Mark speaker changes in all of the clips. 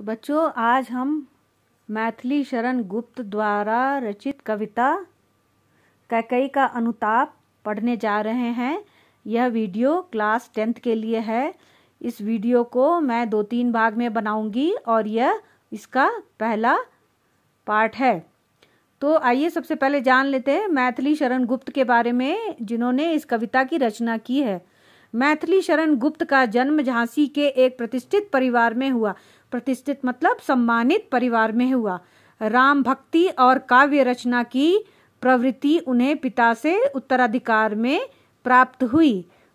Speaker 1: तो बच्चों आज हम मैथिली शरण गुप्त द्वारा रचित कविता कैकई का अनुताप पढ़ने जा रहे हैं यह वीडियो क्लास टेंथ के लिए है इस वीडियो को मैं दो तीन भाग में बनाऊंगी और यह इसका पहला पार्ट है तो आइए सबसे पहले जान लेते हैं मैथिली शरण गुप्त के बारे में जिन्होंने इस कविता की रचना की है मैथिली शरण गुप्त का जन्म झांसी के एक प्रतिष्ठित परिवार में हुआ प्रतिष्ठित मतलब सम्मानित परिवार में हुआ राम भक्ति और काव्य रचना की प्रवृत्ति उन्हें पिता से उत्तराधिकार में प्राप्त हुई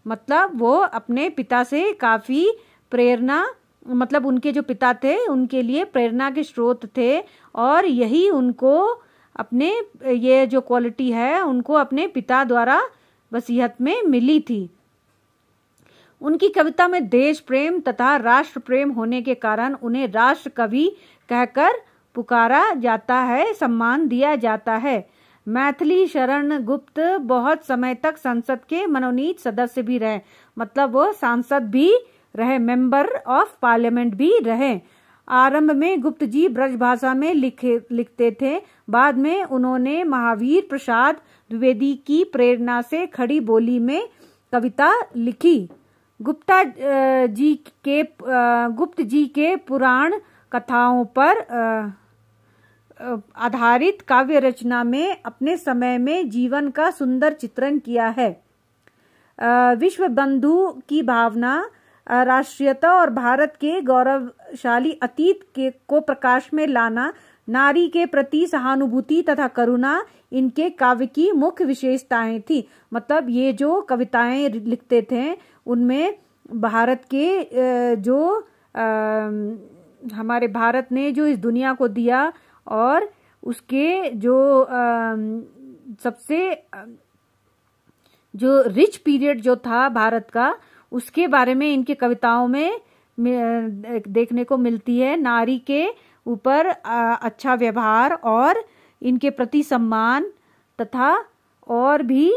Speaker 1: मतलब वो अपने पिता से काफ़ी प्रेरणा मतलब उनके जो पिता थे उनके लिए प्रेरणा के स्रोत थे और यही उनको अपने ये जो क्वालिटी है उनको अपने पिता द्वारा वसीहत में मिली थी उनकी कविता में देश प्रेम तथा राष्ट्र प्रेम होने के कारण उन्हें राष्ट्र कवि कहकर पुकारा जाता है सम्मान दिया जाता है मैथिली शरण गुप्त बहुत समय तक संसद के मनोनीत सदस्य भी रहे मतलब वो सांसद भी रहे मेंबर ऑफ पार्लियामेंट भी रहे आरंभ में गुप्त जी ब्रज भाषा में लिखे लिखते थे बाद में उन्होंने महावीर प्रसाद द्विवेदी की प्रेरणा से खड़ी बोली में कविता लिखी गुप्ता जी के गुप्त जी के पुराण कथाओं पर आधारित काव्य रचना में अपने समय में जीवन का सुंदर चित्रण किया है विश्व बंधु की भावना राष्ट्रीयता और भारत के गौरवशाली अतीत के को प्रकाश में लाना नारी के प्रति सहानुभूति तथा करुणा इनके काव्य की मुख्य विशेषताएं थी मतलब ये जो कविताएं लिखते थे उनमें भारत के जो हमारे भारत ने जो इस दुनिया को दिया और उसके जो सबसे जो रिच पीरियड जो था भारत का उसके बारे में इनके कविताओं में देखने को मिलती है नारी के ऊपर अच्छा व्यवहार और इनके प्रति सम्मान तथा और भी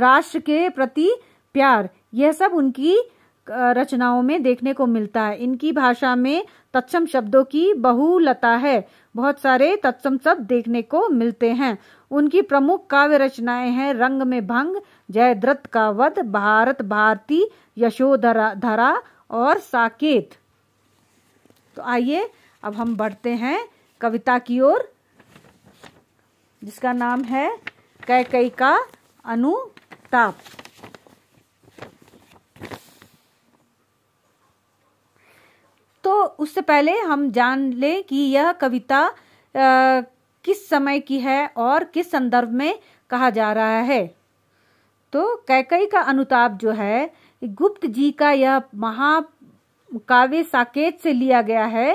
Speaker 1: राष्ट्र के प्रति प्यार यह सब उनकी रचनाओं में देखने को मिलता है इनकी भाषा में तत्सम शब्दों की बहुलता है बहुत सारे तत्सम शब्द देखने को मिलते हैं उनकी प्रमुख काव्य रचनाएं हैं रंग में भंग जयद्रथ का वध भारत भारती यशोधरा धरा और साकेत तो आइए अब हम बढ़ते हैं कविता की ओर जिसका नाम है कैकई का अनुताप तो उससे पहले हम जान लें कि यह कविता आ, किस समय की है और किस संदर्भ में कहा जा रहा है तो कैकई का अनुताप जो है गुप्त जी का यह महाकाव्य साकेत से लिया गया है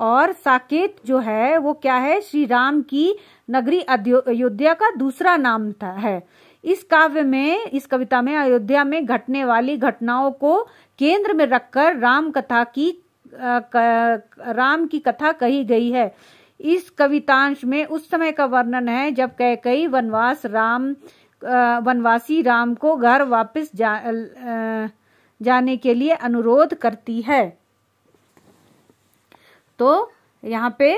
Speaker 1: और साकेत जो है वो क्या है श्री राम की नगरी अयोध्या का दूसरा नाम था है इस काव्य में इस कविता में अयोध्या में घटने वाली घटनाओं को केंद्र में रखकर राम कथा की आ, क, राम की कथा कही गई है इस कवितांश में उस समय का वर्णन है जब कह कई वनवास राम वनवासी राम को घर वापस जा, आ, जाने के लिए अनुरोध करती है तो यहाँ पे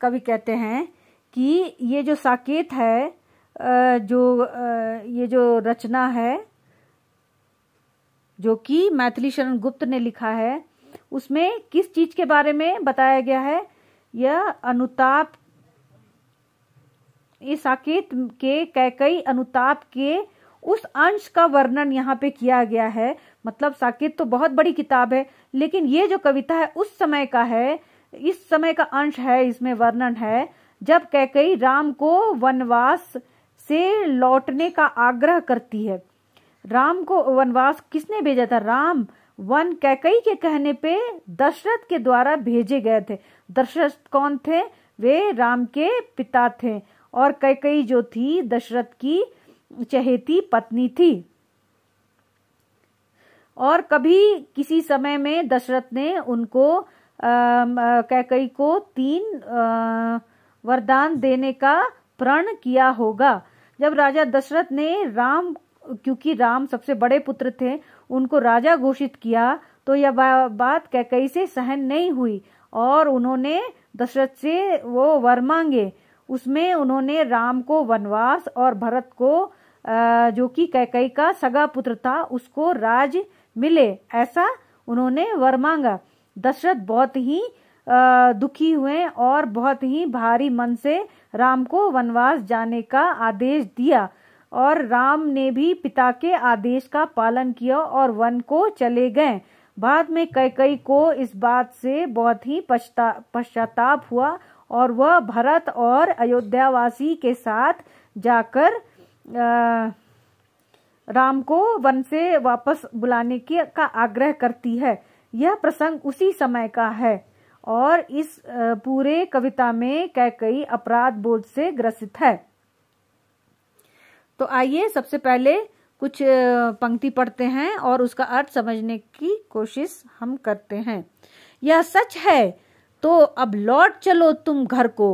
Speaker 1: कवि कहते हैं कि ये जो साकेत है जो ये जो रचना है जो कि मैथिली शरण गुप्त ने लिखा है उसमें किस चीज के बारे में बताया गया है यह अनुताप इस साकेत के कैकई अनुताप के उस अंश का वर्णन यहाँ पे किया गया है मतलब साकेत तो बहुत बड़ी किताब है लेकिन ये जो कविता है उस समय का है इस समय का अंश है इसमें वर्णन है जब कैकई राम को वनवास से लौटने का आग्रह करती है राम को वनवास किसने भेजा था राम वन कैकई के कहने पे दशरथ के द्वारा भेजे गए थे दशरथ कौन थे वे राम के पिता थे और कैकई जो थी दशरथ की चहेती पत्नी थी और कभी किसी समय में दशरथ ने उनको कैकई को तीन वरदान देने का प्रण किया होगा जब राजा दशरथ ने राम क्योंकि राम सबसे बड़े पुत्र थे उनको राजा घोषित किया तो यह बात कैकई से सहन नहीं हुई और उन्होंने दशरथ से वो वर मांगे उसमें उन्होंने राम को वनवास और भरत को जो कि कैकई का सगा पुत्र था उसको राज मिले ऐसा उन्होंने वर मांगा दशरथ बहुत ही दुखी हुए और बहुत ही भारी मन से राम को वनवास जाने का आदेश दिया और राम ने भी पिता के आदेश का पालन किया और वन को चले गए बाद में कैकई को इस बात से बहुत ही पश्चाताप हुआ और वह भरत और अयोध्यावासी के साथ जाकर आ, राम को वन से वापस बुलाने के का आग्रह करती है यह प्रसंग उसी समय का है और इस पूरे कविता में कई अपराध बोध से ग्रसित है तो आइए सबसे पहले कुछ पंक्ति पढ़ते हैं और उसका अर्थ समझने की कोशिश हम करते हैं यह सच है तो अब लौट चलो तुम घर को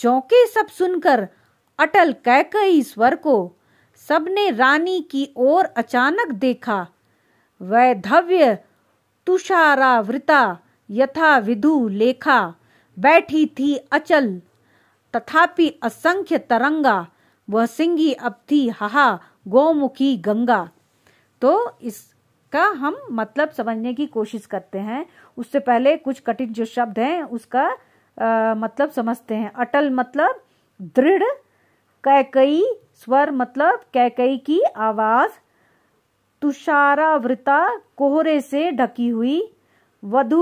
Speaker 1: चौके सब सुनकर अटल कई स्वर को सबने रानी की ओर अचानक देखा वह धव्य तुषारावृता यथा विधु लेखा बैठी थी अचल तथापि असंख्य तरंगा वह सिंगी अब थी हहा गोमुखी गंगा तो इसका हम मतलब समझने की कोशिश करते हैं उससे पहले कुछ कठिन जो शब्द हैं उसका आ, मतलब समझते हैं अटल मतलब दृढ़ कैकई स्वर मतलब कैकई की आवाज तुषारावृता कोहरे से ढकी हुई वधु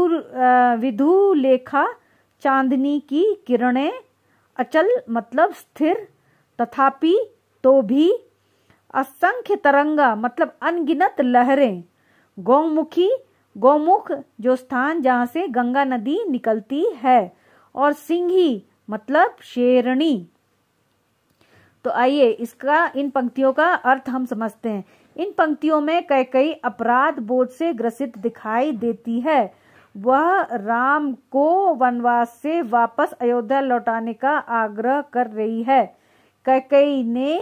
Speaker 1: विधु लेखा चांदनी की किरणें अचल मतलब स्थिर तथापि तो भी असंख्य तरंगा मतलब अनगिनत लहरें गौमुखी गौमुख जो स्थान जहाँ से गंगा नदी निकलती है और सिंही मतलब शेरणी तो आइए इसका इन पंक्तियों का अर्थ हम समझते हैं इन पंक्तियों में कई कई अपराध बोध से ग्रसित दिखाई देती है वह राम को वनवास से वापस अयोध्या लौटाने का आग्रह कर रही है कैकई ने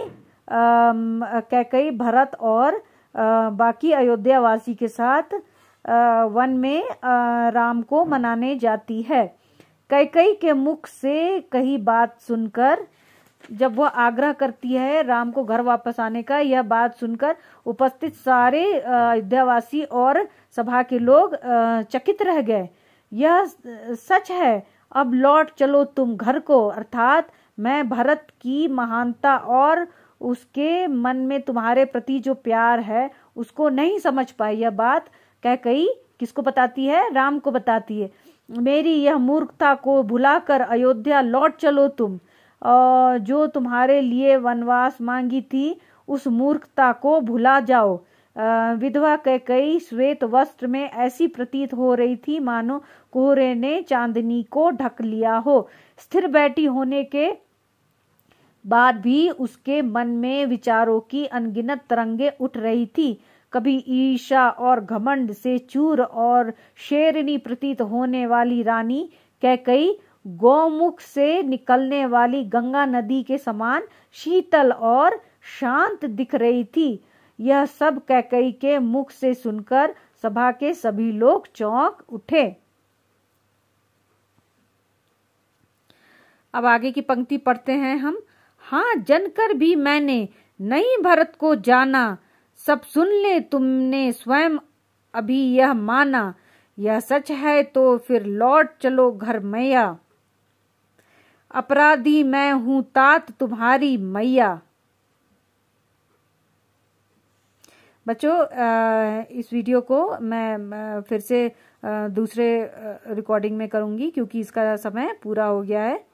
Speaker 1: कैकई भरत और आ, बाकी वासी के साथ आ, वन में आ, राम को मनाने जाती है कैकई के मुख से कही बात सुनकर जब वह आग्रह करती है राम को घर वापस आने का यह बात सुनकर उपस्थित सारे अयोध्यावासी और सभा के लोग चकित रह गए यह सच है अब लौट चलो तुम घर को अर्थात मैं भरत की महानता और उसके मन में तुम्हारे प्रति जो प्यार है उसको नहीं समझ पाई यह बात कह कही किसको बताती है राम को बताती है मेरी यह मूर्खता को भुलाकर अयोध्या लौट चलो तुम जो तुम्हारे लिए वनवास मांगी थी उस मूर्खता को भुला जाओ विधवा के कई श्वेत वस्त्र में ऐसी प्रतीत हो रही थी मानो कोहरे ने चांदनी को ढक लिया हो स्थिर बैठी होने के बाद भी उसके मन में विचारों की अनगिनत तरंगे उठ रही थी कभी ईशा और घमंड से चूर और शेरनी प्रतीत होने वाली रानी कैकई गौमुख से निकलने वाली गंगा नदी के समान शीतल और शांत दिख रही थी यह सब कैकई के मुख से सुनकर सभा के सभी लोग चौंक उठे अब आगे की पंक्ति पढ़ते हैं हम हाँ जनकर भी मैंने नई भरत को जाना सब सुन ले तुमने स्वयं अभी यह माना यह सच है तो फिर लौट चलो घर मैया अपराधी मैं हूं तात तुम्हारी मैया बच्चों इस वीडियो को मैं फिर से दूसरे रिकॉर्डिंग में करूंगी क्योंकि इसका समय पूरा हो गया है